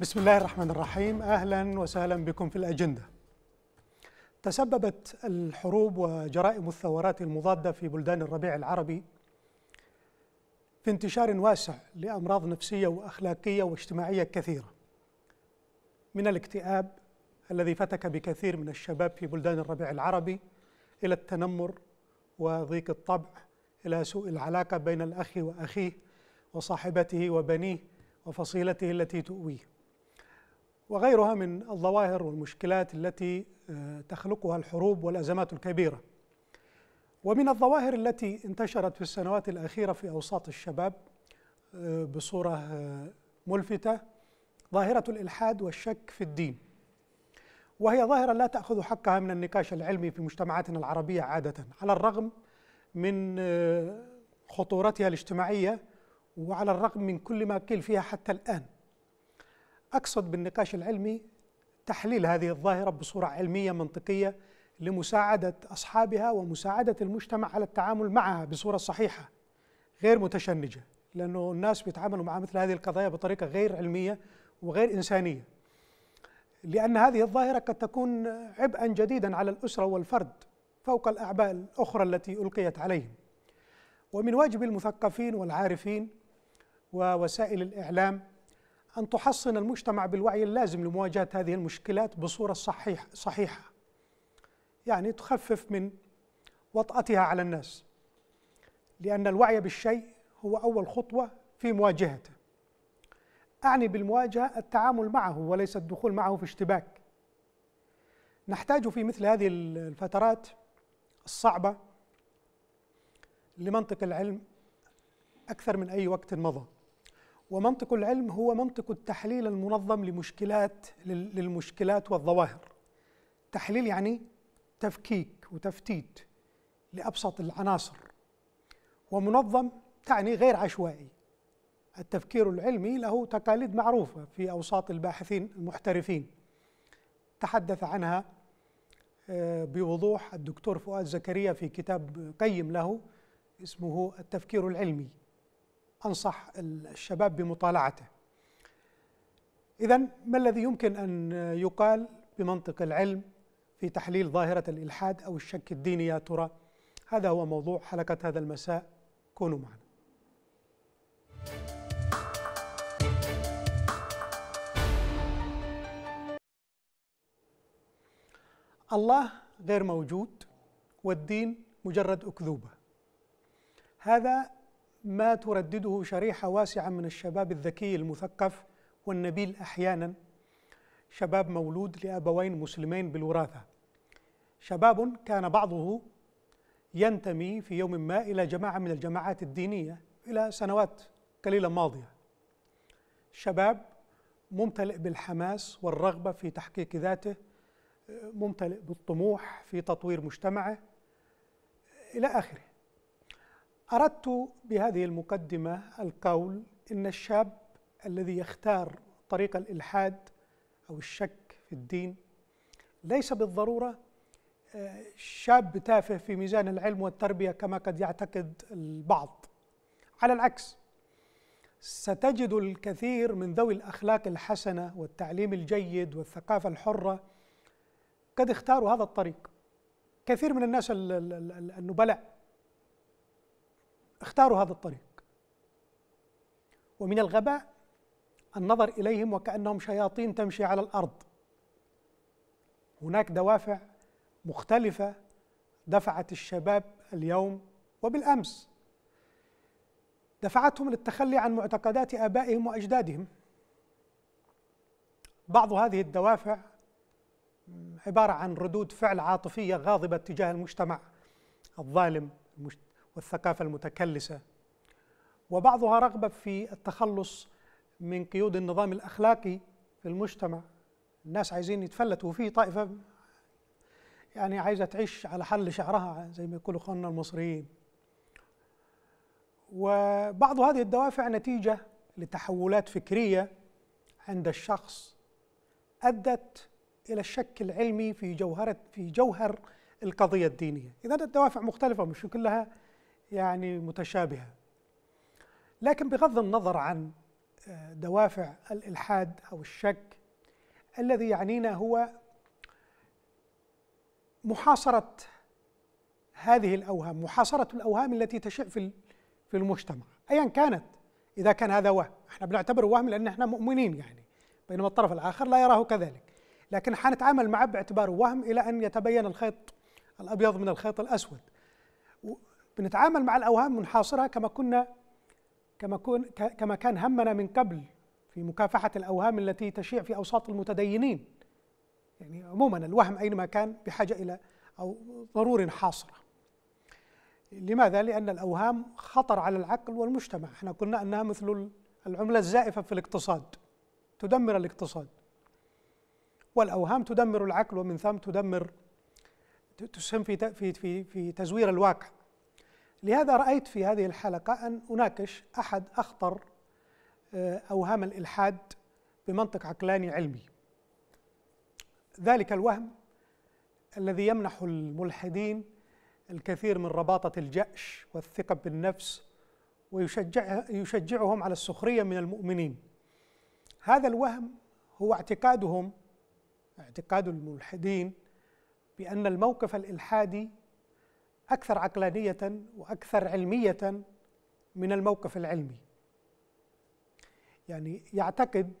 بسم الله الرحمن الرحيم اهلا وسهلا بكم في الاجنده. تسببت الحروب وجرائم الثورات المضاده في بلدان الربيع العربي في انتشار واسع لامراض نفسيه واخلاقيه واجتماعيه كثيره. من الاكتئاب الذي فتك بكثير من الشباب في بلدان الربيع العربي الى التنمر وضيق الطبع الى سوء العلاقه بين الاخ واخيه وصاحبته وبنيه وفصيلته التي تؤويه وغيرها من الظواهر والمشكلات التي آه، تخلقها الحروب والازمات الكبيره. ومن الظواهر التي انتشرت في السنوات الاخيره في اوساط الشباب آه، بصوره آه، ملفته ظاهره الالحاد والشك في الدين. وهي ظاهره لا تاخذ حقها من النقاش العلمي في مجتمعاتنا العربيه عاده، على الرغم من خطورتها الاجتماعيه وعلى الرغم من كل ما قيل فيها حتى الان. أقصد بالنقاش العلمي تحليل هذه الظاهرة بصورة علمية منطقية لمساعدة أصحابها ومساعدة المجتمع على التعامل معها بصورة صحيحة غير متشنجة لأنه الناس بيتعاملوا مع مثل هذه القضايا بطريقة غير علمية وغير إنسانية لأن هذه الظاهرة قد تكون عبئا جديدا على الأسرة والفرد فوق الأعباء الأخرى التي ألقيت عليهم ومن واجب المثقفين والعارفين ووسائل الإعلام أن تحصن المجتمع بالوعي اللازم لمواجهة هذه المشكلات بصورة صحيح صحيحة يعني تخفف من وطأتها على الناس لأن الوعي بالشيء هو أول خطوة في مواجهته أعني بالمواجهة التعامل معه وليس الدخول معه في اشتباك نحتاج في مثل هذه الفترات الصعبة لمنطق العلم أكثر من أي وقت مضى ومنطق العلم هو منطق التحليل المنظم لمشكلات للمشكلات والظواهر تحليل يعني تفكيك وتفتيت لأبسط العناصر ومنظم تعني غير عشوائي التفكير العلمي له تقاليد معروفة في أوساط الباحثين المحترفين تحدث عنها آه، بوضوح الدكتور فؤاد زكريا في كتاب قيم له اسمه التفكير العلمي أنصح الشباب بمطالعته إذا ما الذي يمكن أن يقال بمنطق العلم في تحليل ظاهرة الإلحاد أو الشك الديني يا ترى هذا هو موضوع حلقة هذا المساء كونوا معنا الله غير موجود والدين مجرد أكذوبة هذا ما تردده شريحة واسعة من الشباب الذكي المثقف والنبيل أحيانا شباب مولود لأبوين مسلمين بالوراثة شباب كان بعضه ينتمي في يوم ما إلى جماعة من الجماعات الدينية إلى سنوات قليلة ماضية شباب ممتلئ بالحماس والرغبة في تحقيق ذاته ممتلئ بالطموح في تطوير مجتمعه إلى آخره اردت بهذه المقدمه القول ان الشاب الذي يختار طريق الالحاد او الشك في الدين ليس بالضروره آه، شاب تافه في ميزان العلم والتربيه كما قد يعتقد البعض على العكس ستجد الكثير من ذوي الاخلاق الحسنه والتعليم الجيد والثقافه الحره قد اختاروا هذا الطريق كثير من الناس النبلاء اختاروا هذا الطريق ومن الغباء النظر اليهم وكانهم شياطين تمشي على الارض هناك دوافع مختلفه دفعت الشباب اليوم وبالامس دفعتهم للتخلي عن معتقدات ابائهم واجدادهم بعض هذه الدوافع عباره عن ردود فعل عاطفيه غاضبه تجاه المجتمع الظالم والثقافة المتكلسة وبعضها رغبة في التخلص من قيود النظام الأخلاقي في المجتمع الناس عايزين يتفلتوا وفي طائفة يعني عايزة تعيش على حل شعرها زي ما يقولوا أخواننا المصريين وبعض هذه الدوافع نتيجة لتحولات فكرية عند الشخص أدت إلى الشك العلمي في جوهرة في جوهر القضية الدينية إذا الدوافع مختلفة مش كلها يعني متشابهة لكن بغض النظر عن آه، دوافع الإلحاد أو الشك الذي يعنينا هو محاصرة هذه الأوهام محاصرة الأوهام التي تشع في في المجتمع أيا كانت إذا كان هذا وهم احنا بنعتبره وهم لأن احنا مؤمنين يعني بينما الطرف الآخر لا يراه كذلك لكن حنتعامل معه باعتباره وهم إلى أن يتبين الخيط الأبيض من الخيط الأسود بنتعامل مع الاوهام ونحاصرها كما كنا كما كن كما كان همنا من قبل في مكافحه الاوهام التي تشيع في اوساط المتدينين يعني عموما الوهم اينما كان بحاجه الى او ضروري حاصره لماذا لان الاوهام خطر على العقل والمجتمع احنا قلنا انها مثل العمله الزائفه في الاقتصاد تدمر الاقتصاد والاوهام تدمر العقل ومن ثم تدمر تسهم في في في في تزوير الواقع لهذا رأيت في هذه الحلقة أن أناقش أحد أخطر آه، أوهام الإلحاد بمنطق عقلاني علمي ذلك الوهم الذي يمنح الملحدين الكثير من رباطة الجأش والثقة بالنفس ويشجعهم يشجعهم على السخرية من المؤمنين هذا الوهم هو اعتقادهم اعتقاد الملحدين بأن الموقف الإلحادي أكثر عقلانية وأكثر علمية من الموقف العلمي يعني يعتقد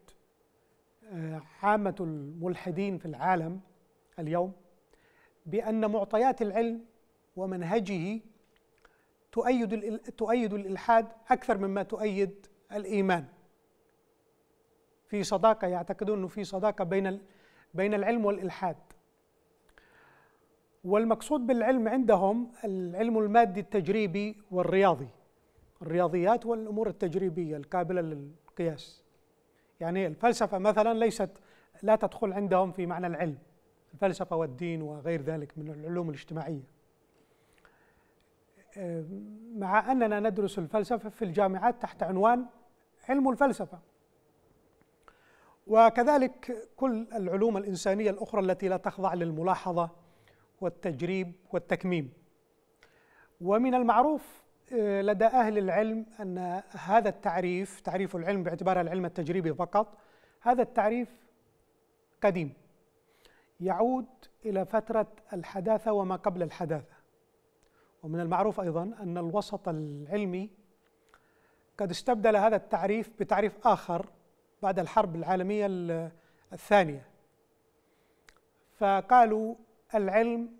آه، عامة الملحدين في العالم اليوم بأن معطيات العلم ومنهجه تؤيد تؤيد الإلحاد أكثر مما تؤيد الإيمان في صداقة يعتقدون أنه في صداقة بين بين العلم والإلحاد والمقصود بالعلم عندهم العلم المادي التجريبي والرياضي الرياضيات والامور التجريبيه القابله للقياس يعني الفلسفه مثلا ليست لا تدخل عندهم في معنى العلم الفلسفه والدين وغير ذلك من العلوم الاجتماعيه مع اننا ندرس الفلسفه في الجامعات تحت عنوان علم الفلسفه وكذلك كل العلوم الانسانيه الاخرى التي لا تخضع للملاحظه والتجريب والتكميم ومن المعروف آه، لدى أهل العلم أن هذا التعريف تعريف العلم باعتباره العلم التجريبي فقط هذا التعريف قديم يعود إلى فترة الحداثة وما قبل الحداثة ومن المعروف أيضا أن الوسط العلمي قد استبدل هذا التعريف بتعريف آخر بعد الحرب العالمية الثانية فقالوا العلم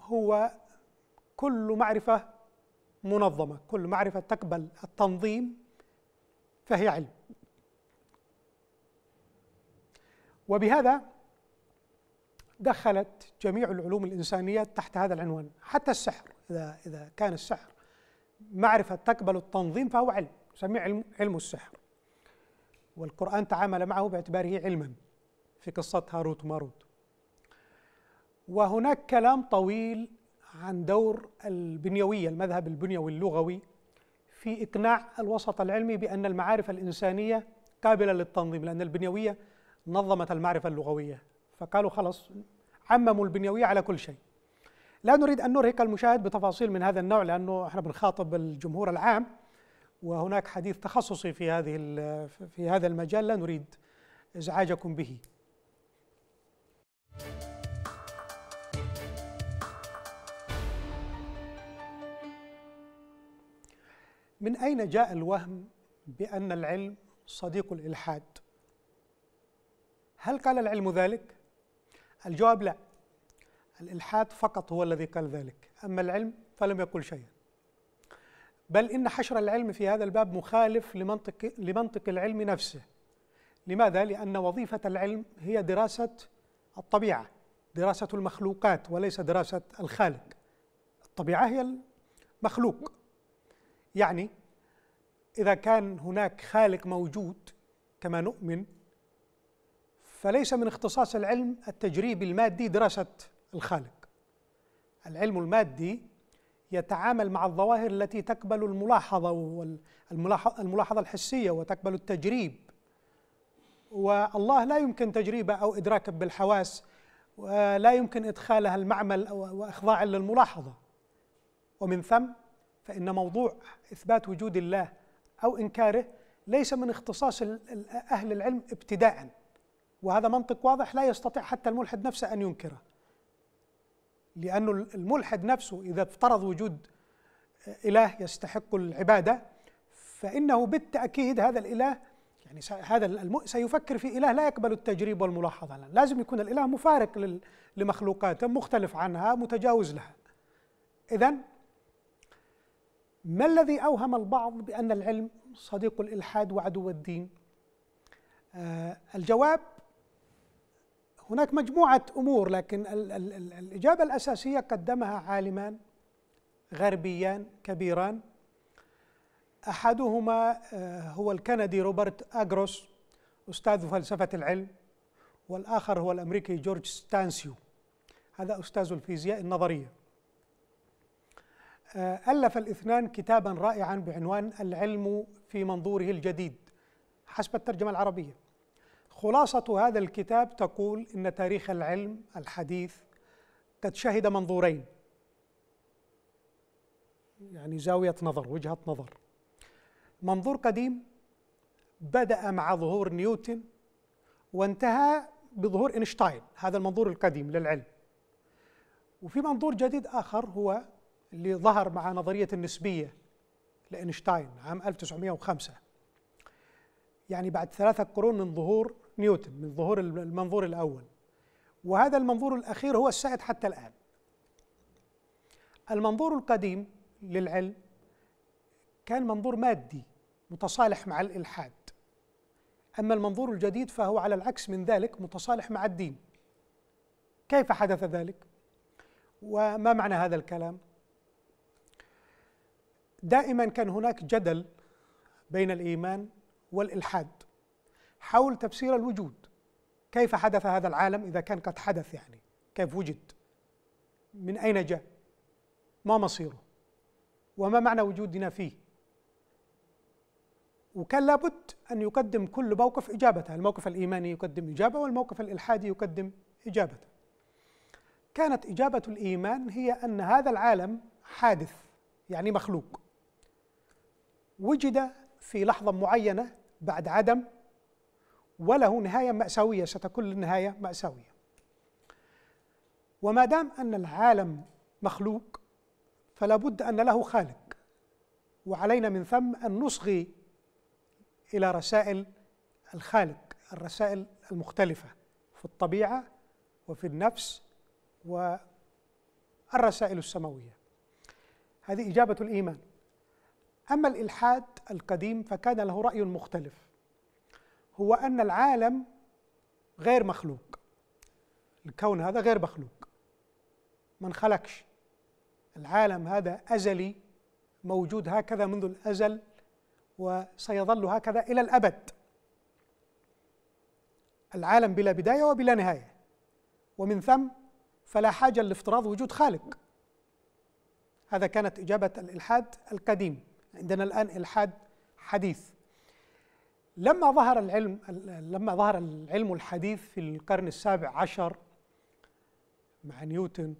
هو كل معرفة منظمة كل معرفة تقبل التنظيم فهي علم وبهذا دخلت جميع العلوم الإنسانية تحت هذا العنوان حتى السحر إذا, إذا كان السحر معرفة تقبل التنظيم فهو علم سمي علم, علم السحر والقرآن تعامل معه باعتباره علما في قصة هاروت وماروت وهناك كلام طويل عن دور البنيوية المذهب البنيوي اللغوي في إقناع الوسط العلمي بأن المعارف الإنسانية قابلة للتنظيم لأن البنيوية نظمت المعرفة اللغوية فقالوا خلص عمموا البنيوية على كل شيء لا نريد أن نرهق المشاهد بتفاصيل من هذا النوع لأنه احنا بنخاطب الجمهور العام وهناك حديث تخصصي في هذه في هذا المجال لا نريد ازعاجكم به. من أين جاء الوهم بأن العلم صديق الإلحاد؟ هل قال العلم ذلك؟ الجواب لا الإلحاد فقط هو الذي قال ذلك أما العلم فلم يقل شيئا بل إن حشر العلم في هذا الباب مخالف لمنطق, لمنطق العلم نفسه لماذا؟ لأن وظيفة العلم هي دراسة الطبيعة دراسة المخلوقات وليس دراسة الخالق الطبيعة هي المخلوق يعني إذا كان هناك خالق موجود كما نؤمن فليس من اختصاص العلم التجريب المادي دراسة الخالق العلم المادي يتعامل مع الظواهر التي تقبل الملاحظة والملاحظة الحسية وتقبل التجريب والله لا يمكن تجريبه أو إدراكه بالحواس ولا يمكن إدخالها المعمل وإخضاع للملاحظة ومن ثم فإن موضوع إثبات وجود الله أو إنكاره ليس من اختصاص أهل العلم ابتداء وهذا منطق واضح لا يستطيع حتى الملحد نفسه أن ينكره لأن الملحد نفسه إذا افترض وجود إله يستحق العبادة فإنه بالتأكيد هذا الإله يعني هذا سيفكر في إله لا يقبل التجريب والملاحظة لازم يكون الإله مفارق لمخلوقاته مختلف عنها متجاوز لها إذن ما الذي أوهم البعض بأن العلم صديق الإلحاد وعدو الدين؟ آه الجواب هناك مجموعة أمور لكن الـ الـ الـ الإجابة الأساسية قدمها عالمان غربيان كبيران أحدهما آه هو الكندي روبرت أجروس أستاذ فلسفة العلم والآخر هو الأمريكي جورج ستانسيو هذا أستاذ الفيزياء النظرية آه، ألف الاثنان كتابا رائعا بعنوان العلم في منظوره الجديد حسب الترجمة العربية خلاصة هذا الكتاب تقول إن تاريخ العلم الحديث قد شهد منظورين يعني زاوية نظر وجهة نظر منظور قديم بدأ مع ظهور نيوتن وانتهى بظهور اينشتاين هذا المنظور القديم للعلم وفي منظور جديد آخر هو اللي ظهر مع نظرية النسبية لإينشتاين عام 1905 يعني بعد ثلاثة قرون من ظهور نيوتن من ظهور المنظور الأول وهذا المنظور الأخير هو السائد حتى الآن المنظور القديم للعلم كان منظور مادي متصالح مع الإلحاد أما المنظور الجديد فهو على العكس من ذلك متصالح مع الدين كيف حدث ذلك؟ وما معنى هذا الكلام؟ دائما كان هناك جدل بين الايمان والالحاد حول تفسير الوجود كيف حدث هذا العالم اذا كان قد حدث يعني كيف وجد من اين جاء ما مصيره وما معنى وجودنا فيه وكان لابد ان يقدم كل موقف اجابته الموقف الايماني يقدم اجابه والموقف الالحادي يقدم اجابته كانت اجابه الايمان هي ان هذا العالم حادث يعني مخلوق وجد في لحظة معينة بعد عدم وله نهاية مأساوية ستكون النهاية مأساوية وما دام أن العالم مخلوق فلا بد أن له خالق وعلينا من ثم أن نصغي إلى رسائل الخالق الرسائل المختلفة في الطبيعة وفي النفس والرسائل السماوية هذه إجابة الإيمان أما الإلحاد القديم فكان له رأي مختلف هو أن العالم غير مخلوق الكون هذا غير مخلوق ما انخلقش العالم هذا أزلي موجود هكذا منذ الأزل وسيظل هكذا إلى الأبد العالم بلا بداية وبلا نهاية ومن ثم فلا حاجة لافتراض وجود خالق هذا كانت إجابة الإلحاد القديم عندنا الآن إلحاد حديث لما ظهر العلم لما ظهر العلم الحديث في القرن السابع عشر مع نيوتن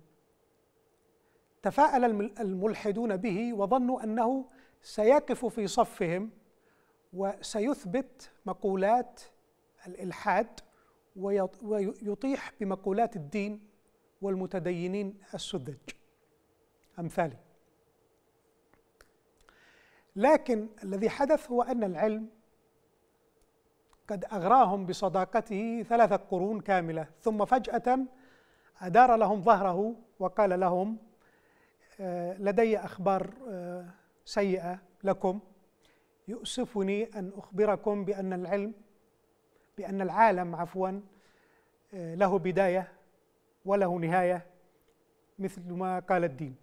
تفاءل الملحدون به وظنوا انه سيقف في صفهم وسيثبت مقولات الالحاد ويطيح بمقولات الدين والمتدينين السذج امثالي لكن الذي حدث هو أن العلم قد أغراهم بصداقته ثلاثة قرون كاملة ثم فجأة أدار لهم ظهره وقال لهم آه، لدي أخبار آه، سيئة لكم يؤسفني أن أخبركم بأن العلم بأن العالم عفوا آه، له بداية وله نهاية مثل ما قال الدين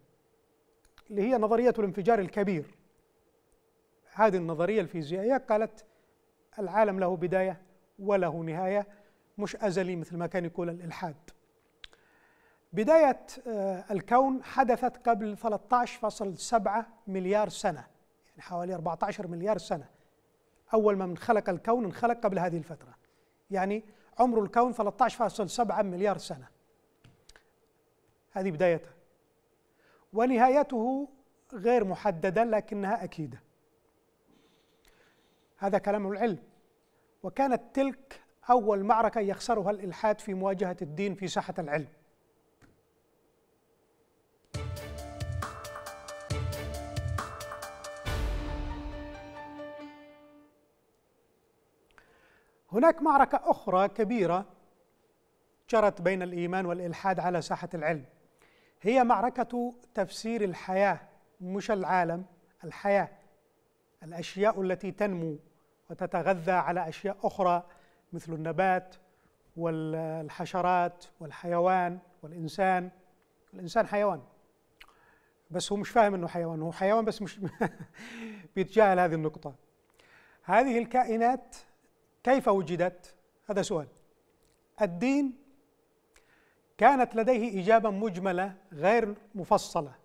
اللي هي نظرية الانفجار الكبير هذه النظرية الفيزيائية قالت العالم له بداية وله نهاية مش أزلي مثل ما كان يقول الإلحاد بداية آه، الكون حدثت قبل 13.7 مليار سنة يعني حوالي 14 مليار سنة أول ما انخلق الكون انخلق قبل هذه الفترة يعني عمر الكون 13.7 مليار سنة هذه بدايته ونهايته غير محددة لكنها أكيدة هذا كلام العلم وكانت تلك أول معركة يخسرها الإلحاد في مواجهة الدين في ساحة العلم هناك معركة أخرى كبيرة جرت بين الإيمان والإلحاد على ساحة العلم هي معركة تفسير الحياة مش العالم الحياة الأشياء التي تنمو وتتغذى على أشياء أخرى مثل النبات والحشرات والحيوان والإنسان الإنسان حيوان بس هو مش فاهم انه حيوان هو حيوان بس مش بيتجاهل هذه النقطة هذه الكائنات كيف وجدت؟ هذا سؤال الدين كانت لديه إجابة مجملة غير مفصلة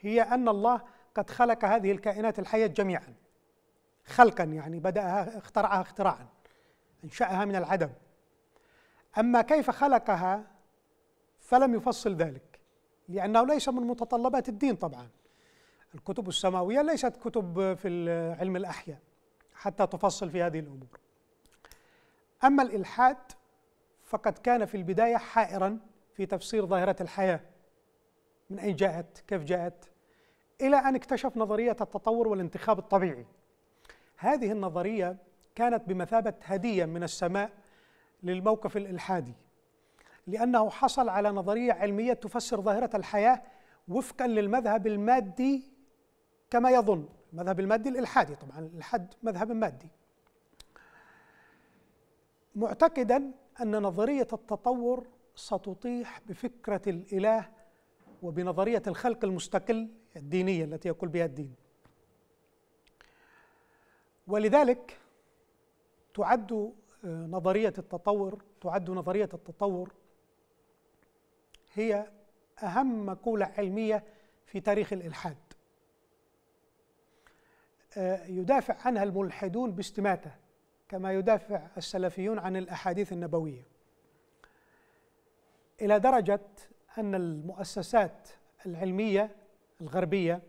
هي أن الله قد خلق هذه الكائنات الحية جميعاً خلقا يعني بدأها اخترعها اختراعا أنشأها من العدم أما كيف خلقها فلم يفصل ذلك لأنه ليس من متطلبات الدين طبعا الكتب السماوية ليست كتب في علم الأحياء حتى تفصل في هذه الأمور أما الإلحاد فقد كان في البداية حائرا في تفسير ظاهرة الحياة من أين جاءت كيف جاءت إلى أن اكتشف نظرية التطور والانتخاب الطبيعي هذه النظرية كانت بمثابة هدية من السماء للموقف الإلحادي لأنه حصل على نظرية علمية تفسر ظاهرة الحياة وفقا للمذهب المادي كما يظن المذهب المادي الإلحادي طبعا الحد مذهب مادي معتقدا أن نظرية التطور ستطيح بفكرة الإله وبنظرية الخلق المستقل الدينية التي يقول بها الدين ولذلك تعد آه، نظرية التطور تعد نظرية التطور هي أهم مقولة علمية في تاريخ الإلحاد آه، يدافع عنها الملحدون باستماتة كما يدافع السلفيون عن الأحاديث النبوية إلى درجة أن المؤسسات العلمية الغربية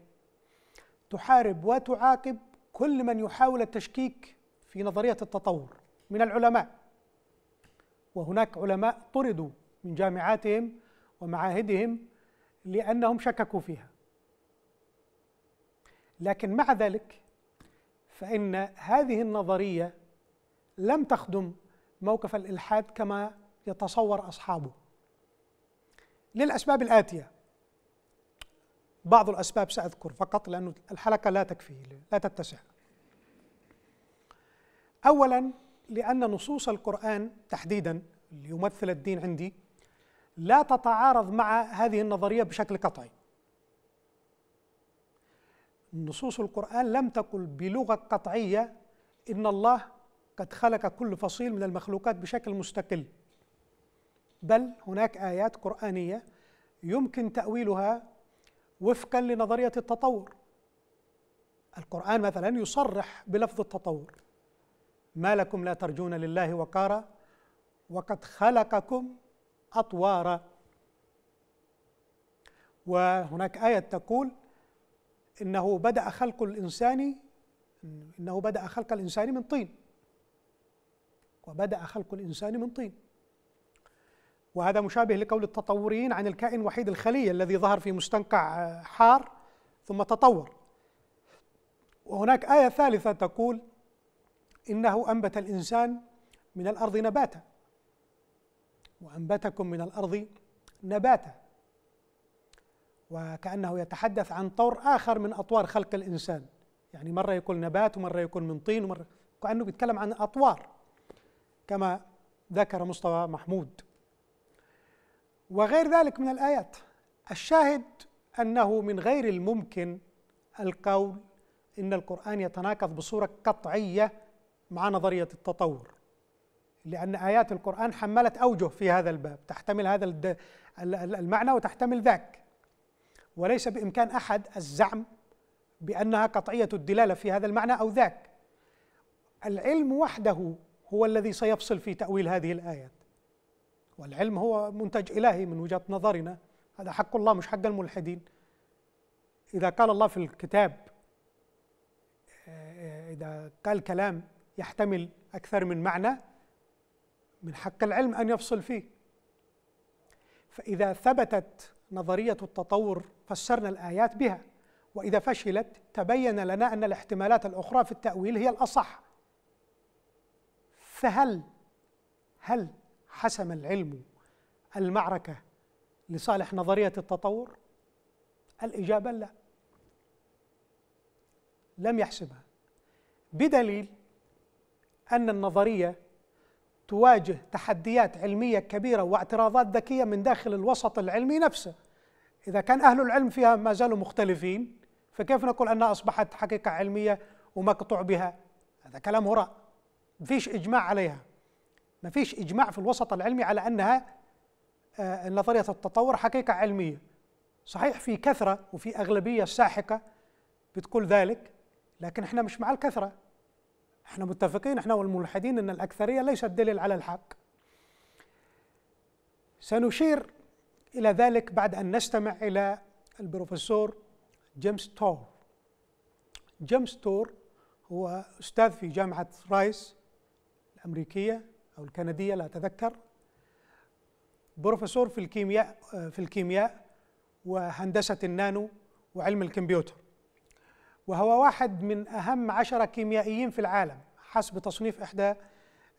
تحارب وتعاقب كل من يحاول التشكيك في نظريه التطور من العلماء وهناك علماء طردوا من جامعاتهم ومعاهدهم لانهم شككوا فيها لكن مع ذلك فان هذه النظريه لم تخدم موقف الالحاد كما يتصور اصحابه للاسباب الاتيه بعض الأسباب سأذكر فقط لأن الحلقة لا تكفي لا تتسع أولا لأن نصوص القرآن تحديدا اللي يمثل الدين عندي لا تتعارض مع هذه النظرية بشكل قطعي نصوص القرآن لم تقل بلغة قطعية إن الله قد خلق كل فصيل من المخلوقات بشكل مستقل بل هناك آيات قرآنية يمكن تأويلها وفقا لنظريه التطور القران مثلا يصرح بلفظ التطور ما لكم لا ترجون لله وقارا وقد خلقكم اطوارا وهناك ايه تقول انه بدا خلق الانسان انه بدا خلق الانسان من طين وبدا خلق الانسان من طين وهذا مشابه لقول التطوريين عن الكائن وحيد الخلية الذي ظهر في مستنقع آه، حار ثم تطور وهناك آية ثالثة تقول إنه أنبت الإنسان من الأرض نباتا وأنبتكم من الأرض نباتا وكأنه يتحدث عن طور آخر من أطوار خلق الإنسان يعني مرة يكون نبات ومرة يكون من طين ومرة كأنه بيتكلم عن أطوار كما ذكر مصطفى محمود وغير ذلك من الآيات الشاهد أنه من غير الممكن القول إن القرآن يتناقض بصورة قطعية مع نظرية التطور لأن آيات القرآن حملت أوجه في هذا الباب تحتمل هذا المعنى وتحتمل ذاك وليس بإمكان أحد الزعم بأنها قطعية الدلالة في هذا المعنى أو ذاك العلم وحده هو الذي سيفصل في تأويل هذه الآيات والعلم هو منتج إلهي من وجهة نظرنا هذا حق الله مش حق الملحدين إذا قال الله في الكتاب آه، إذا قال كلام يحتمل أكثر من معنى من حق العلم أن يفصل فيه فإذا ثبتت نظرية التطور فسرنا الآيات بها وإذا فشلت تبين لنا أن الاحتمالات الأخرى في التأويل هي الأصح فهل هل حسم العلم المعركة لصالح نظرية التطور؟ الإجابة لا لم يحسمها بدليل أن النظرية تواجه تحديات علمية كبيرة واعتراضات ذكية من داخل الوسط العلمي نفسه إذا كان أهل العلم فيها ما زالوا مختلفين فكيف نقول أنها أصبحت حقيقة علمية ومقطوع بها هذا كلام هراء فيش إجماع عليها ما فيش إجماع في الوسط العلمي على أنها آه، نظرية التطور حقيقة علمية صحيح في كثرة وفي أغلبية ساحقة بتقول ذلك لكن احنا مش مع الكثرة احنا متفقين احنا والملحدين أن الأكثرية ليست دليل على الحق سنشير إلى ذلك بعد أن نستمع إلى البروفيسور جيمس تور جيمس تور هو أستاذ في جامعة رايس الأمريكية أو الكندية لا أتذكر بروفيسور في الكيمياء في الكيمياء وهندسة النانو وعلم الكمبيوتر وهو واحد من أهم عشرة كيميائيين في العالم حسب تصنيف إحدى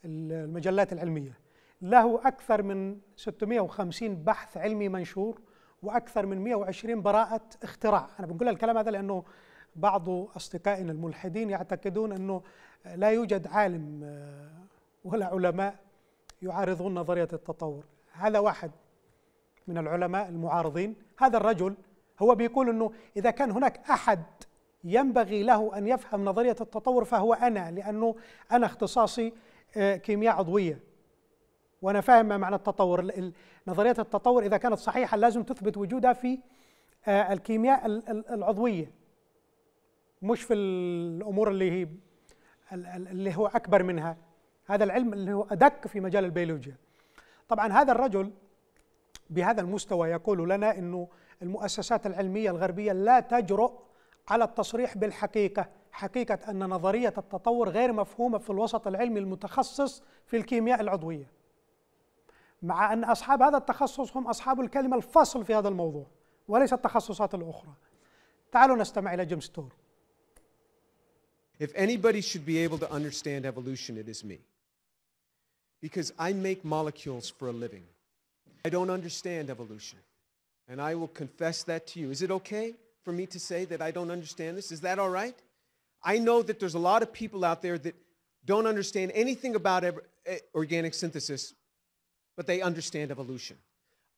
المجلات العلمية له أكثر من 650 بحث علمي منشور وأكثر من 120 براءة اختراع أنا بنقول الكلام هذا لأنه بعض أصدقائنا الملحدين يعتقدون أنه لا يوجد عالم آه، ولا علماء يعارضون نظرية التطور هذا واحد من العلماء المعارضين هذا الرجل هو بيقول أنه إذا كان هناك أحد ينبغي له أن يفهم نظرية التطور فهو أنا لأنه أنا اختصاصي آه، كيمياء عضوية وأنا فاهم ما معنى التطور نظرية التطور إذا كانت صحيحة لازم تثبت وجودها في آه، الكيمياء العضوية مش في الأمور اللي هي اللي هو أكبر منها هذا العلم اللي هو أدق في مجال البيولوجيا طبعا هذا الرجل بهذا المستوى يقول لنا أنه المؤسسات العلمية الغربية لا تجرؤ على التصريح بالحقيقة حقيقة أن نظرية التطور غير مفهومة في الوسط العلمي المتخصص في الكيمياء العضوية مع أن أصحاب هذا التخصص هم أصحاب الكلمة الفصل في هذا الموضوع وليس التخصصات الأخرى تعالوا نستمع إلى جيمس تور If anybody should be able to understand evolution, it is me. because I make molecules for a living. I don't understand evolution. And I will confess that to you. Is it okay for me to say that I don't understand this? Is that all right? I know that there's a lot of people out there that don't understand anything about eh, organic synthesis, but they understand evolution.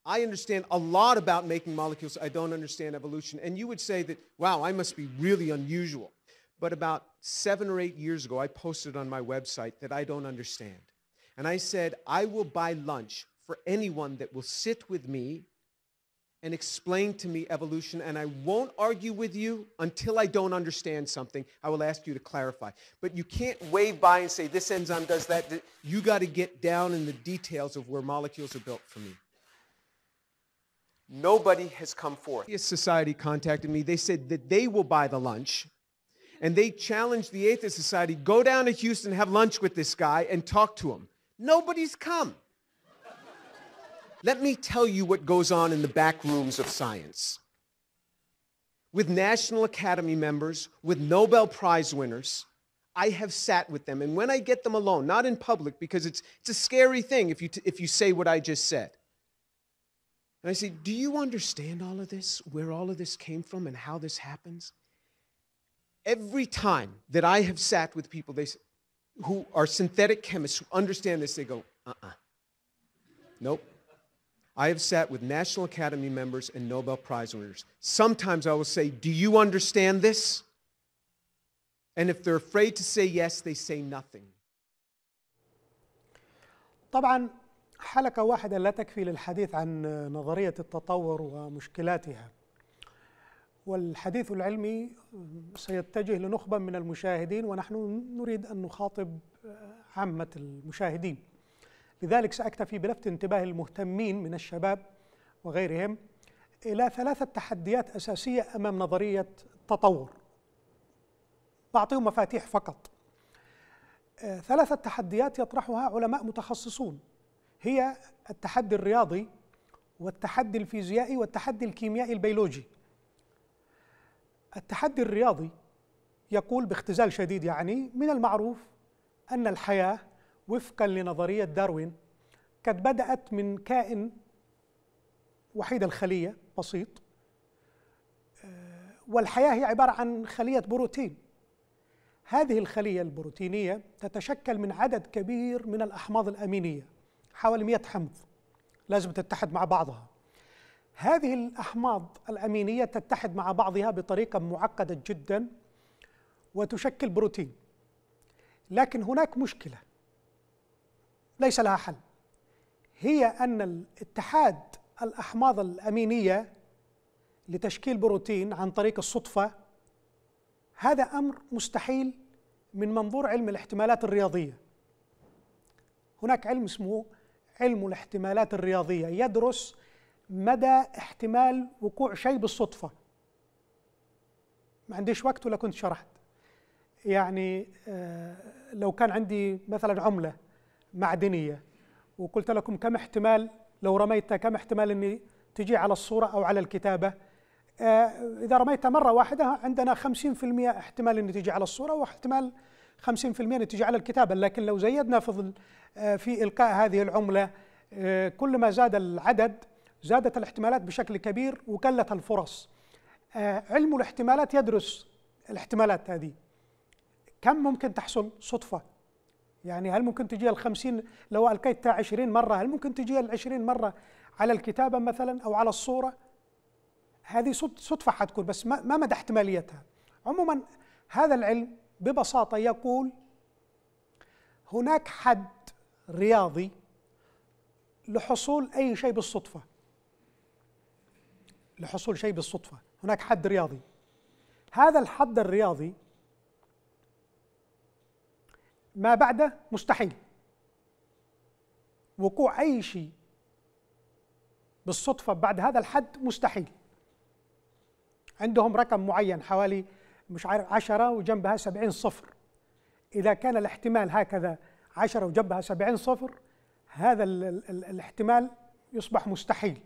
I understand a lot about making molecules. I don't understand evolution. And you would say that, wow, I must be really unusual. But about seven or eight years ago, I posted on my website that I don't understand. And I said, I will buy lunch for anyone that will sit with me and explain to me evolution. And I won't argue with you until I don't understand something. I will ask you to clarify. But you can't wave by and say, this enzyme does that. You got to get down in the details of where molecules are built for me. Nobody has come forth. The Society contacted me. They said that they will buy the lunch. And they challenged the Atheist Society, go down to Houston, have lunch with this guy, and talk to him. Nobody's come. Let me tell you what goes on in the back rooms of science. With National Academy members, with Nobel Prize winners, I have sat with them. And when I get them alone, not in public, because it's, it's a scary thing if you, if you say what I just said. And I say, Do you understand all of this, where all of this came from, and how this happens? Every time that I have sat with people, they say, who are synthetic chemists who understand this, they go, uh-uh. Nope. I have sat with National Academy members and Nobel Prize winners. Sometimes I will say, Do you understand this? And if they're afraid to say yes, they say nothing. طبعا حلقة واحدة لا تكفي للحديث عن نظرية التطور ومشكلاتها والحديث العلمي سيتجه لنخبة من المشاهدين ونحن نريد أن نخاطب آه، عامة المشاهدين لذلك سأكتفي بلفت انتباه المهتمين من الشباب وغيرهم إلى ثلاثة تحديات أساسية أمام نظرية التطور بعطيهم مفاتيح فقط آه، ثلاثة تحديات يطرحها علماء متخصصون هي التحدي الرياضي والتحدي الفيزيائي والتحدي الكيميائي البيولوجي التحدي الرياضي يقول باختزال شديد يعني من المعروف أن الحياة وفقا لنظرية داروين قد بدأت من كائن وحيد الخلية بسيط آه، والحياة هي عبارة عن خلية بروتين هذه الخلية البروتينية تتشكل من عدد كبير من الأحماض الأمينية حوالي 100 حمض لازم تتحد مع بعضها هذه الأحماض الأمينية تتحد مع بعضها بطريقة معقدة جدا وتشكل بروتين لكن هناك مشكلة ليس لها حل هي أن الاتحاد الأحماض الأمينية لتشكيل بروتين عن طريق الصدفة هذا أمر مستحيل من منظور علم الاحتمالات الرياضية هناك علم اسمه علم الاحتمالات الرياضية يدرس مدى احتمال وقوع شيء بالصدفه ما عنديش وقت ولا كنت شرحت يعني آه، لو كان عندي مثلا عمله معدنيه وقلت لكم كم احتمال لو رميتها كم احتمال اني تجي على الصوره او على الكتابه آه، اذا رميتها مره واحده عندنا 50% احتمال ان تجي على الصوره واحتمال 50% ان تجي على الكتابه لكن لو زيدنا في آه، في القاء هذه العمله كل ما زاد العدد زادت الاحتمالات بشكل كبير وقلت الفرص آه، علم الاحتمالات يدرس الاحتمالات هذه كم ممكن تحصل صدفة يعني هل ممكن تجي الخمسين لو ألقيتها عشرين مرة هل ممكن تجي العشرين مرة على الكتابة مثلا أو على الصورة هذه صدفة حتكون بس ما مدى احتماليتها عموما هذا العلم ببساطة يقول هناك حد رياضي لحصول أي شيء بالصدفة لحصول شيء بالصدفة هناك حد رياضي هذا الحد الرياضي ما بعده مستحيل وقوع أي شيء بالصدفة بعد هذا الحد مستحيل عندهم رقم معين حوالي مش عارف عشرة وجنبها سبعين صفر إذا كان الاحتمال هكذا عشرة وجنبها سبعين صفر هذا الاحتمال يصبح مستحيل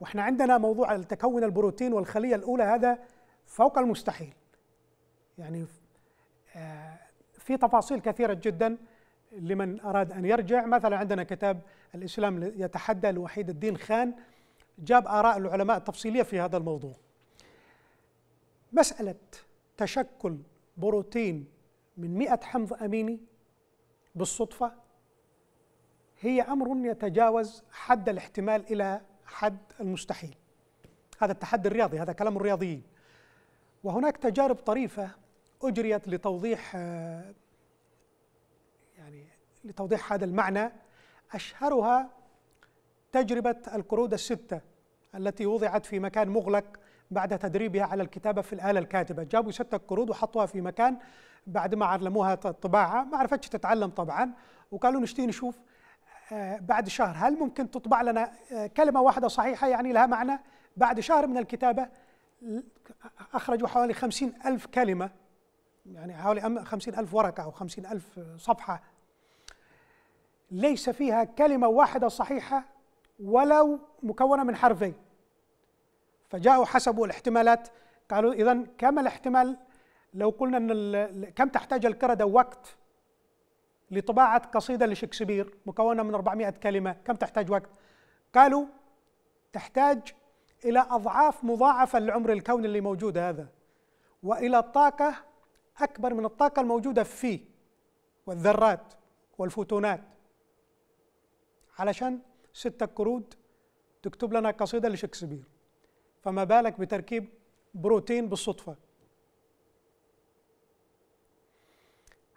واحنا عندنا موضوع تكون البروتين والخليه الاولى هذا فوق المستحيل يعني آه، في تفاصيل كثيره جدا لمن اراد ان يرجع مثلا عندنا كتاب الاسلام يتحدى لوحيد الدين خان جاب اراء العلماء التفصيليه في هذا الموضوع مساله تشكل بروتين من 100 حمض اميني بالصدفه هي امر يتجاوز حد الاحتمال الى حد المستحيل هذا التحدي الرياضي هذا كلام الرياضيين وهناك تجارب طريفة أجريت لتوضيح آه، يعني لتوضيح هذا المعنى أشهرها تجربة القرود الستة التي وضعت في مكان مغلق بعد تدريبها على الكتابة في الآلة الكاتبة جابوا ستة قرود وحطوها في مكان بعد ما علموها الطباعة ما عرفتش تتعلم طبعا وقالوا نشتي نشوف آه، بعد شهر هل ممكن تطبع لنا آه، كلمة واحدة صحيحة يعني لها معنى بعد شهر من الكتابة أخرجوا حوالي خمسين ألف كلمة يعني حوالي خمسين ألف ورقة أو خمسين ألف صفحة ليس فيها كلمة واحدة صحيحة ولو مكونة من حرفين فجاءوا حسبوا الاحتمالات قالوا إذا كم الاحتمال لو قلنا أن كم تحتاج الكردة وقت لطباعة قصيدة لشكسبير مكونة من 400 كلمة كم تحتاج وقت؟ قالوا تحتاج إلى أضعاف مضاعفة لعمر الكون اللي موجود هذا وإلى طاقة أكبر من الطاقة الموجودة فيه والذرات والفوتونات علشان ستة قرود تكتب لنا قصيدة لشكسبير فما بالك بتركيب بروتين بالصدفة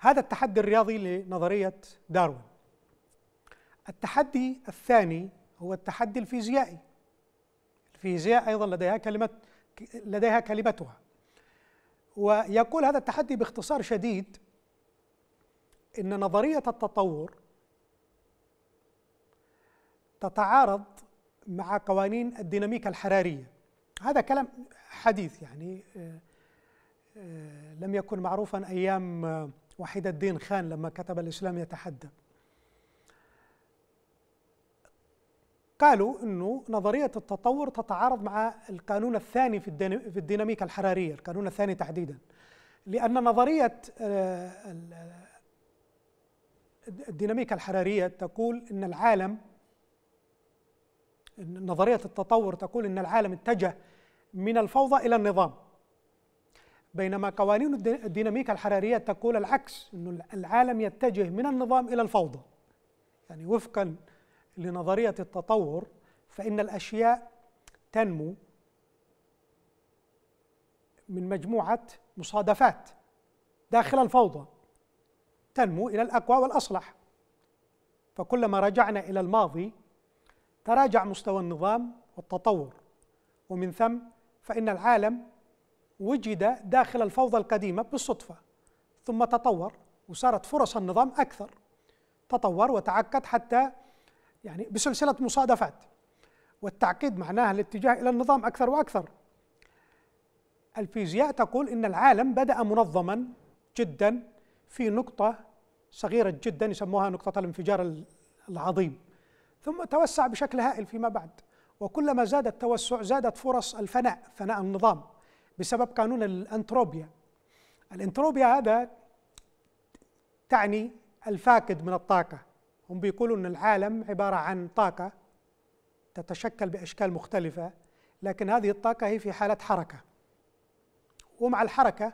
هذا التحدي الرياضي لنظرية داروين التحدي الثاني هو التحدي الفيزيائي الفيزياء أيضا لديها كلمة لديها كلمتها ويقول هذا التحدي باختصار شديد إن نظرية التطور تتعارض مع قوانين الديناميكا الحرارية هذا كلام حديث يعني آه، آه، لم يكن معروفا أيام آه، وحيد الدين خان لما كتب الإسلام يتحدى قالوا أنه نظرية التطور تتعارض مع القانون الثاني في, في الديناميكا الحرارية القانون الثاني تحديدا لأن نظرية آه، الديناميكا الحرارية تقول أن العالم نظرية التطور تقول أن العالم اتجه من الفوضى إلى النظام بينما قوانين الديناميكا الحرارية تقول العكس أن العالم يتجه من النظام إلى الفوضى يعني وفقا لنظرية التطور فإن الأشياء تنمو من مجموعة مصادفات داخل الفوضى تنمو إلى الأقوى والأصلح فكلما رجعنا إلى الماضي تراجع مستوى النظام والتطور ومن ثم فإن العالم وجد داخل الفوضى القديمة بالصدفة ثم تطور وصارت فرص النظام أكثر تطور وتعقد حتى يعني بسلسلة مصادفات والتعقيد معناه الاتجاه إلى النظام أكثر وأكثر الفيزياء تقول إن العالم بدأ منظما جدا في نقطة صغيرة جدا يسموها نقطة الانفجار العظيم ثم توسع بشكل هائل فيما بعد وكلما زاد التوسع زادت فرص الفناء فناء النظام بسبب قانون الانتروبيا الانتروبيا هذا تعني الفاقد من الطاقه هم بيقولوا ان العالم عباره عن طاقه تتشكل باشكال مختلفه لكن هذه الطاقه هي في حاله حركه ومع الحركه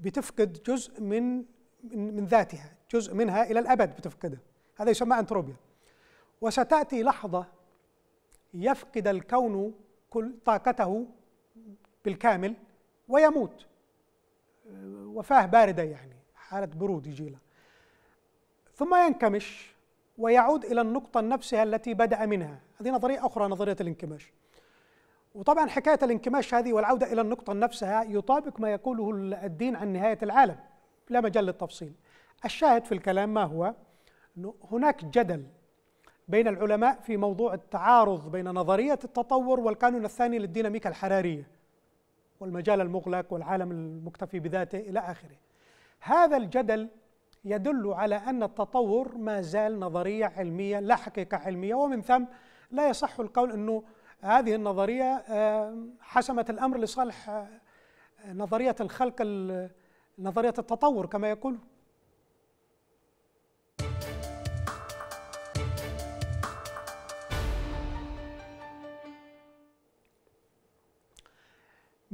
بتفقد جزء من من ذاتها جزء منها الى الابد بتفقده هذا يسمى انتروبيا وستاتي لحظه يفقد الكون كل طاقته بالكامل ويموت وفاة باردة يعني حالة برود يجي له ثم ينكمش ويعود إلى النقطة نفسها التي بدأ منها هذه نظرية أخرى نظرية الانكماش وطبعا حكاية الانكماش هذه والعودة إلى النقطة نفسها يطابق ما يقوله الدين عن نهاية العالم لا مجال للتفصيل الشاهد في الكلام ما هو هناك جدل بين العلماء في موضوع التعارض بين نظرية التطور والقانون الثاني للديناميكا الحرارية والمجال المغلق والعالم المكتفي بذاته الى اخره. هذا الجدل يدل على ان التطور ما زال نظريه علميه لا حقيقه علميه ومن ثم لا يصح القول انه هذه النظريه آه، حسمت الامر لصالح آه، نظريه الخلق نظريه التطور كما يقولون.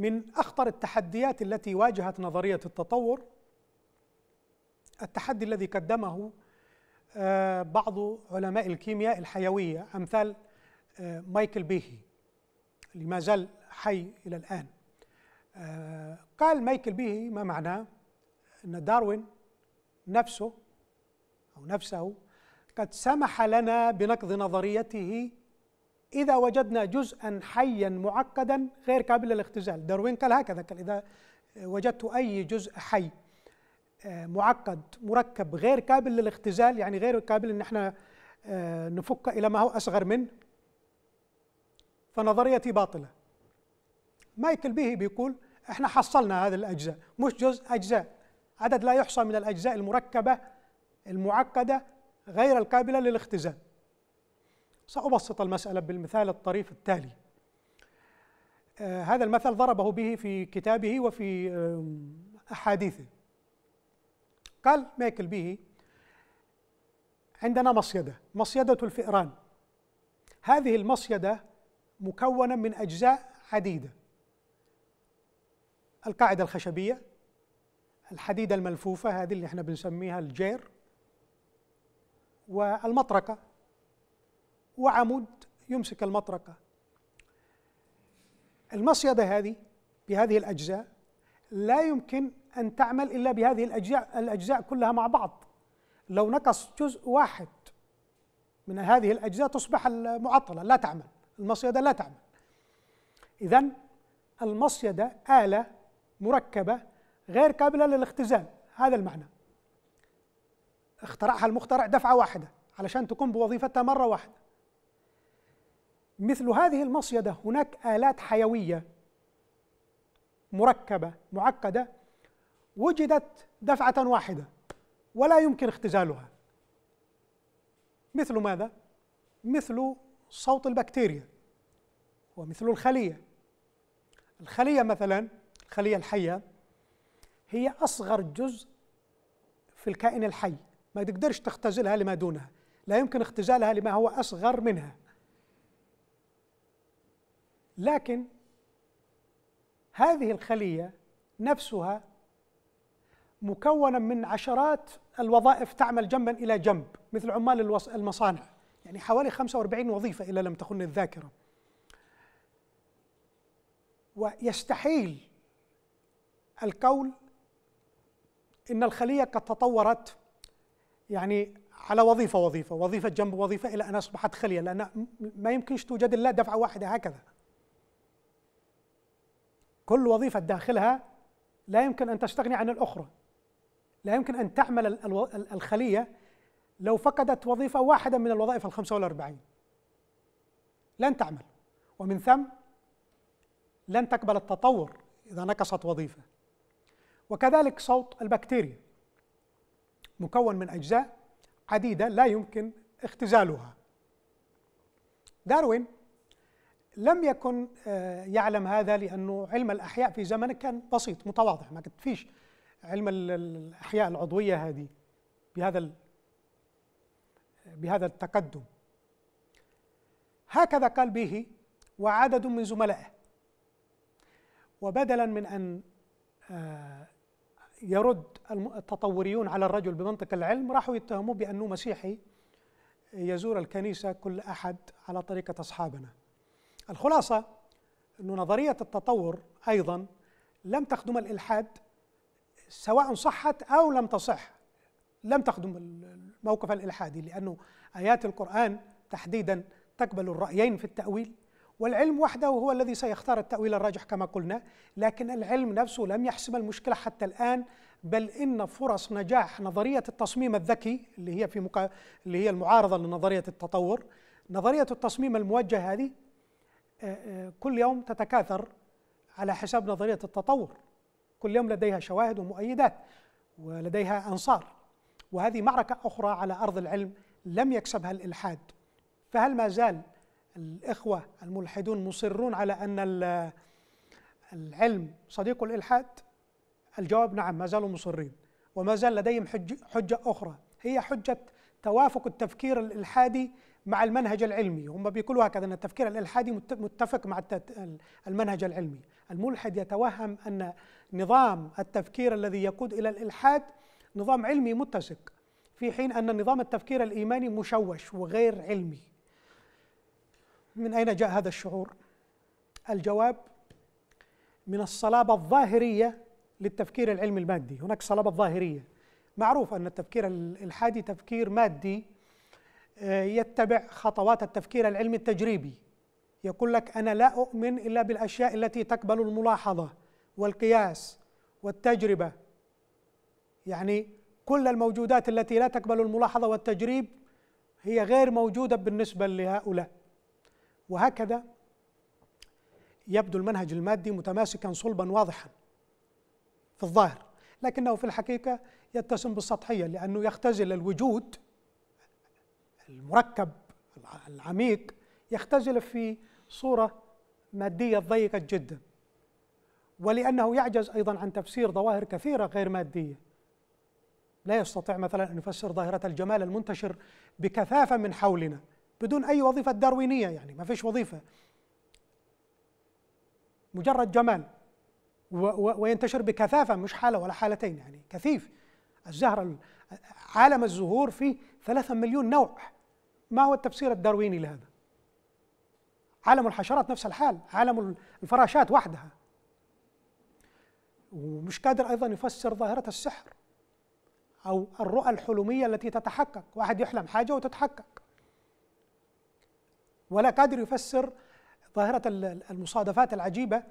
من أخطر التحديات التي واجهت نظرية التطور التحدي الذي قدمه آه، بعض علماء الكيمياء الحيوية أمثال آه، مايكل بيهي اللي ما زال حي إلى الآن آه، قال مايكل بيهي ما معناه أن داروين نفسه أو نفسه قد سمح لنا بنقض نظريته إذا وجدنا جزءا حيا معقدا غير قابل للاختزال داروين قال هكذا قال إذا وجدت أي جزء حي آه، معقد مركب غير قابل للاختزال يعني غير قابل ان احنا آه، نفك الى ما هو اصغر منه فنظريتي باطله مايكل بيهي بيقول احنا حصلنا هذه الاجزاء مش جزء اجزاء عدد لا يحصى من الاجزاء المركبه المعقده غير القابله للاختزال سأبسط المسألة بالمثال الطريف التالي آه، هذا المثل ضربه به في كتابه وفي أحاديثه قال مايكل به عندنا مصيدة مصيدة الفئران هذه المصيدة مكونة من أجزاء عديدة القاعدة الخشبية الحديدة الملفوفة هذه اللي احنا بنسميها الجير والمطرقة وعمود يمسك المطرقة المصيدة هذه بهذه الأجزاء لا يمكن أن تعمل إلا بهذه الأجزاء, الأجزاء كلها مع بعض لو نقص جزء واحد من هذه الأجزاء تصبح معطلة لا تعمل المصيدة لا تعمل إذا المصيدة آلة مركبة غير قابلة للاختزال هذا المعنى اخترعها المخترع دفعة واحدة علشان تقوم بوظيفتها مرة واحدة مثل هذه المصيدة هناك آلات حيوية مركبة معقدة وجدت دفعة واحدة ولا يمكن اختزالها مثل ماذا؟ مثل صوت البكتيريا ومثل الخلية الخلية مثلا الخلية الحية هي أصغر جزء في الكائن الحي ما تقدرش تختزلها لما دونها لا يمكن اختزالها لما هو أصغر منها لكن هذه الخليه نفسها مكونة من عشرات الوظائف تعمل جنبا الى جنب مثل عمال المصانع يعني حوالي 45 وظيفه الا لم تخن الذاكره ويستحيل القول ان الخليه قد تطورت يعني على وظيفه وظيفه وظيفه جنب وظيفه الى ان اصبحت خليه لان ما يمكنش توجد الا دفعه واحده هكذا كل وظيفة داخلها لا يمكن أن تستغني عن الأخرى لا يمكن أن تعمل الخلية لو فقدت وظيفة واحدة من الوظائف الخمسة والأربعين لن تعمل ومن ثم لن تقبل التطور إذا نقصت وظيفة وكذلك صوت البكتيريا مكون من أجزاء عديدة لا يمكن اختزالها داروين لم يكن آه، يعلم هذا لانه علم الاحياء في زمنه كان بسيط متواضع ما كنت فيش علم الاحياء العضويه هذه بهذا بهذا التقدم هكذا قال به وعدد من زملائه وبدلا من ان آه، يرد التطوريون على الرجل بمنطق العلم راحوا يتهموه بانه مسيحي يزور الكنيسه كل احد على طريقه اصحابنا الخلاصة أن نظرية التطور أيضا لم تخدم الإلحاد سواء صحت أو لم تصح لم تخدم الموقف الإلحادي لأنه آيات القرآن تحديدا تقبل الرأيين في التأويل والعلم وحده هو الذي سيختار التأويل الراجح كما قلنا لكن العلم نفسه لم يحسم المشكلة حتى الآن بل إن فرص نجاح نظرية التصميم الذكي اللي هي في مقا... اللي هي المعارضة لنظرية التطور نظرية التصميم الموجه هذه آه، آه، كل يوم تتكاثر على حساب نظريه التطور كل يوم لديها شواهد ومؤيدات ولديها انصار وهذه معركه اخرى على ارض العلم لم يكسبها الالحاد فهل ما زال الاخوه الملحدون مصرون على ان العلم صديق الالحاد الجواب نعم ما زالوا مصرين وما زال لديهم حجه اخرى هي حجه توافق التفكير الالحادي مع المنهج العلمي هم بيقولوا هكذا ان التفكير الالحادي متفق مع المنهج العلمي الملحد يتوهم ان نظام التفكير الذي يقود الى الالحاد نظام علمي متسق في حين ان نظام التفكير الايماني مشوش وغير علمي من اين جاء هذا الشعور الجواب من الصلابه الظاهريه للتفكير العلمي المادي هناك صلابه ظاهريه معروف أن التفكير الإلحادي تفكير مادي آه، يتبع خطوات التفكير العلمي التجريبي يقول لك أنا لا أؤمن إلا بالأشياء التي تقبل الملاحظة والقياس والتجربة يعني كل الموجودات التي لا تقبل الملاحظة والتجريب هي غير موجودة بالنسبة لهؤلاء وهكذا يبدو المنهج المادي متماسكا صلبا واضحا في الظاهر لكنه في الحقيقة يتسم بالسطحيه لانه يختزل الوجود المركب العميق يختزل في صوره ماديه ضيقه جدا ولانه يعجز ايضا عن تفسير ظواهر كثيره غير ماديه لا يستطيع مثلا ان يفسر ظاهره الجمال المنتشر بكثافه من حولنا بدون اي وظيفه داروينيه يعني ما فيش وظيفه مجرد جمال وينتشر بكثافه مش حاله ولا حالتين يعني كثيف الزهرة عالم الزهور فيه ثلاثة مليون نوع ما هو التفسير الدارويني لهذا؟ عالم الحشرات نفس الحال عالم الفراشات وحدها ومش قادر أيضا يفسر ظاهرة السحر أو الرؤى الحلمية التي تتحقق واحد يحلم حاجة وتتحقق ولا قادر يفسر ظاهرة المصادفات العجيبة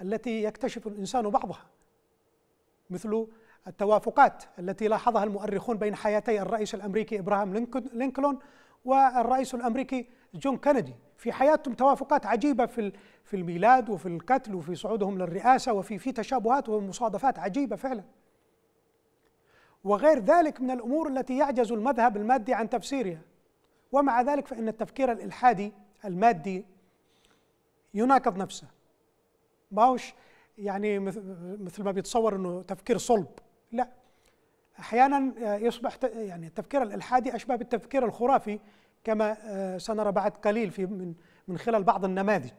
التي يكتشف الإنسان بعضها مثل التوافقات التي لاحظها المؤرخون بين حياتي الرئيس الامريكي ابراهام لينكولن والرئيس الامريكي جون كندي في حياتهم توافقات عجيبه في في الميلاد وفي القتل وفي صعودهم للرئاسه وفي في تشابهات ومصادفات عجيبه فعلا وغير ذلك من الامور التي يعجز المذهب المادي عن تفسيرها ومع ذلك فان التفكير الالحادي المادي يناقض نفسه ماهوش يعني مثل ما بيتصور انه تفكير صلب لا احيانا آه، يصبح يعني التفكير الالحادي اشبه بالتفكير الخرافي كما آه، سنرى بعد قليل في من من خلال بعض النماذج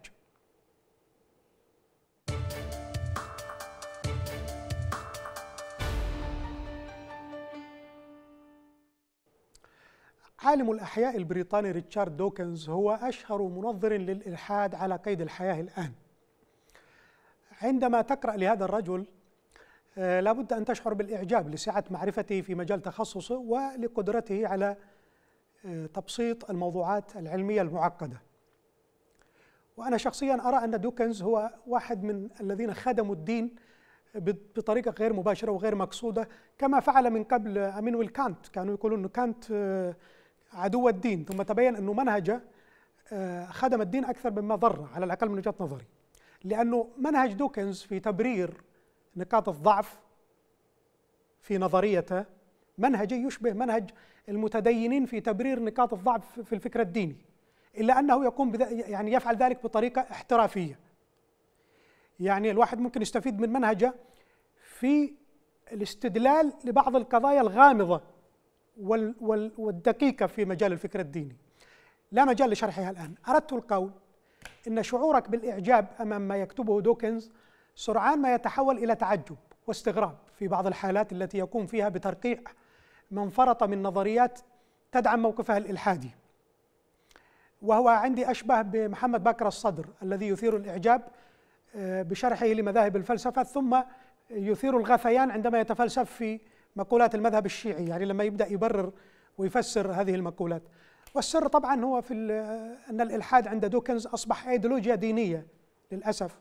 عالم الأحياء البريطاني ريتشارد دوكنز هو أشهر منظر للإلحاد على قيد الحياة الآن عندما تقرأ لهذا الرجل آه، لابد أن تشعر بالإعجاب لسعة معرفته في مجال تخصصه ولقدرته على آه، تبسيط الموضوعات العلمية المعقدة وأنا شخصيا أرى أن دوكنز هو واحد من الذين خدموا الدين بطريقة غير مباشرة وغير مقصودة كما فعل من قبل أمينويل كانت كانوا يقولون أن كانت آه، عدو الدين ثم تبين أنه منهجه خدم الدين أكثر مما ضره على الأقل من وجهة نظري لأنه منهج دوكنز في تبرير نقاط الضعف في نظريته منهجي يشبه منهج المتدينين في تبرير نقاط الضعف في الفكر الديني الا انه يقوم يعني يفعل ذلك بطريقه احترافيه يعني الواحد ممكن يستفيد من منهجه في الاستدلال لبعض القضايا الغامضه والدقيقه في مجال الفكر الديني لا مجال لشرحها الان اردت القول ان شعورك بالاعجاب امام ما يكتبه دوكنز سرعان ما يتحول إلى تعجب واستغراب في بعض الحالات التي يقوم فيها بترقيع من فرط من نظريات تدعم موقفها الإلحادي وهو عندي أشبه بمحمد بكر الصدر الذي يثير الإعجاب آه، بشرحه لمذاهب الفلسفة ثم يثير الغثيان عندما يتفلسف في مقولات المذهب الشيعي يعني لما يبدأ يبرر ويفسر هذه المقولات والسر طبعا هو في آه، أن الإلحاد عند دوكنز أصبح أيديولوجيا دينية للأسف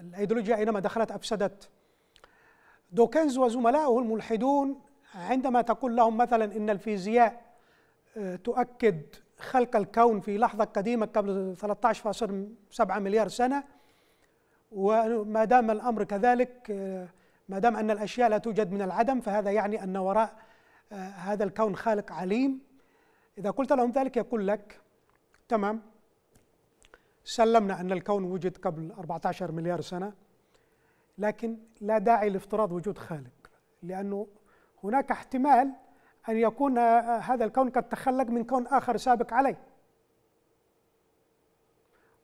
الايديولوجيا حينما دخلت افسدت دوكنز وزملائه الملحدون عندما تقول لهم مثلا ان الفيزياء آه، تؤكد خلق الكون في لحظه قديمه قبل 13.7 مليار سنه وما دام الامر كذلك آه، ما دام ان الاشياء لا توجد من العدم فهذا يعني ان وراء آه، هذا الكون خالق عليم اذا قلت لهم ذلك يقول لك تمام سلمنا أن الكون وجد قبل 14 مليار سنة لكن لا داعي لافتراض وجود خالق لأنه هناك احتمال أن يكون آه، آه، هذا الكون قد تخلق من كون آخر سابق عليه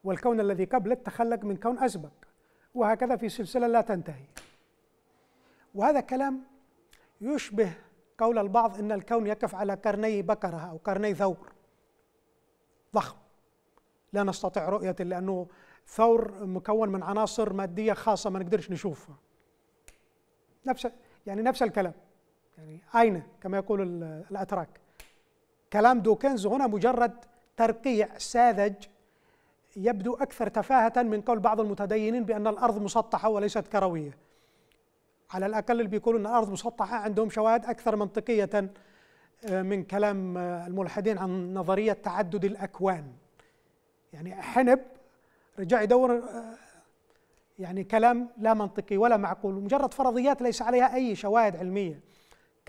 والكون الذي قبله تخلق من كون أسبق وهكذا في سلسلة لا تنتهي وهذا كلام يشبه قول البعض أن الكون يقف على قرني بقرة أو قرني ثور ضخم لا نستطيع رؤية لانه ثور مكون من عناصر ماديه خاصه ما نقدرش نشوفها نفس يعني نفس الكلام يعني اين كما يقول الاتراك كلام دوكنز هنا مجرد ترقيع ساذج يبدو اكثر تفاهه من قول بعض المتدينين بان الارض مسطحه وليست كرويه على الاقل اللي بيقولوا ان الارض مسطحه عندهم شواهد اكثر منطقيه آه، من كلام آه، الملحدين عن نظريه تعدد الاكوان يعني حنب رجع يدور آه، يعني كلام لا منطقي ولا معقول مجرد فرضيات ليس عليها أي شواهد علمية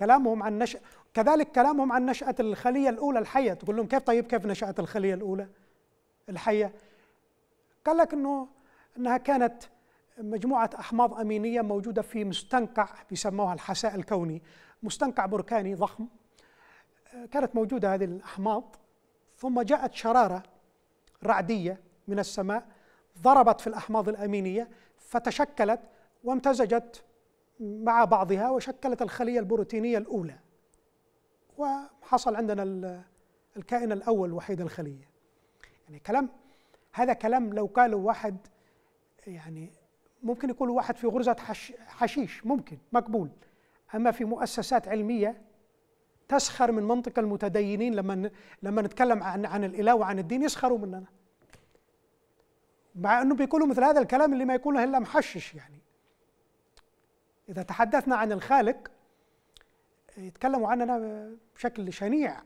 كلامهم عن نشأ كذلك كلامهم عن نشأة الخلية الأولى الحية تقول لهم كيف طيب كيف نشأت الخلية الأولى الحية قال لك أنه أنها كانت مجموعة أحماض أمينية موجودة في مستنقع بيسموها الحساء الكوني مستنقع بركاني ضخم آه، كانت موجودة هذه الأحماض ثم جاءت شرارة رعديه من السماء ضربت في الاحماض الامينيه فتشكلت وامتزجت مع بعضها وشكلت الخليه البروتينيه الاولى وحصل عندنا الكائن الاول وحيد الخليه يعني كلام هذا كلام لو قاله واحد يعني ممكن يكون واحد في غرزه حشيش ممكن مقبول اما في مؤسسات علميه تسخر من منطق المتدينين لما لما نتكلم عن عن الاله وعن الدين يسخروا مننا مع انه بيقولوا مثل هذا الكلام اللي ما يقوله الا محشش يعني اذا تحدثنا عن الخالق يتكلموا عننا بشكل شنيع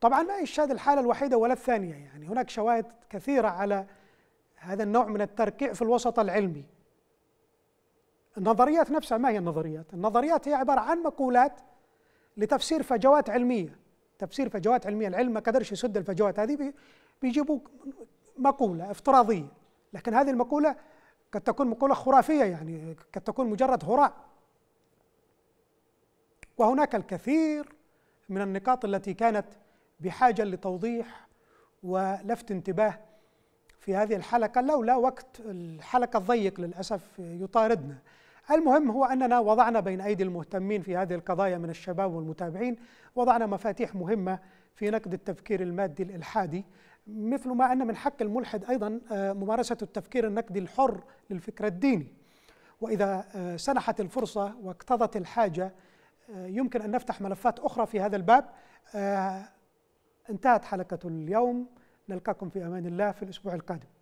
طبعا لا يشهد الحالة الوحيدة ولا الثانية يعني هناك شواهد كثيرة على هذا النوع من التركيع في الوسط العلمي النظريات نفسها ما هي النظريات النظريات هي عبارة عن مقولات لتفسير فجوات علمية تفسير فجوات علمية العلم ما قدرش يسد الفجوات هذه بيجيبوا مقولة افتراضية لكن هذه المقولة قد تكون مقولة خرافية يعني قد تكون مجرد هراء وهناك الكثير من النقاط التي كانت بحاجة لتوضيح ولفت انتباه في هذه الحلقة لولا وقت الحلقة الضيق للأسف يطاردنا المهم هو أننا وضعنا بين أيدي المهتمين في هذه القضايا من الشباب والمتابعين وضعنا مفاتيح مهمة في نقد التفكير المادي الإلحادي مثل ما أن من حق الملحد أيضا آه، ممارسة التفكير النقدي الحر للفكر الديني وإذا آه، سنحت الفرصة واقتضت الحاجة آه، يمكن أن نفتح ملفات أخرى في هذا الباب انتهت حلقة اليوم نلقاكم في أمان الله في الأسبوع القادم